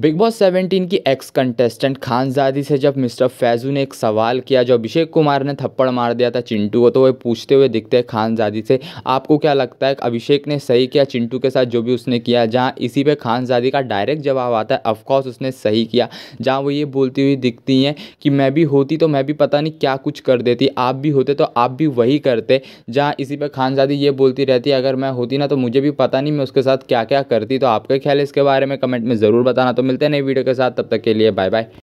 big boss 17 की ex contestant खानजादी से जब मिस्टर फैजू ने एक सवाल किया जो अभिषेक कुमार ने थप्पड़ मार दिया था चिंटू को तो वह पूछते हुए दिखते हैं खानजादी से आपको क्या लगता है अभिषेक ने सही किया चिंटू के साथ जो भी उसने किया जहां इसी पे खानजादी का डायरेक्ट जवाब आता है अफकोर्स उसने सही किया जहाँ वो ये बोलती हुई दिखती हैं कि मैं भी होती तो मैं भी पता नहीं क्या कुछ कर देती आप भी होते तो आप भी वही करते जहाँ इसी पर खानजादी ये बोलती रहती है अगर मैं होती ना तो मुझे भी पता नहीं मैं उसके साथ क्या क्या करती तो आपके ख्याल इसके बारे में कमेंट में ज़रूर बताना तो मिलते हैं नई वीडियो के साथ तब तक के लिए बाय बाय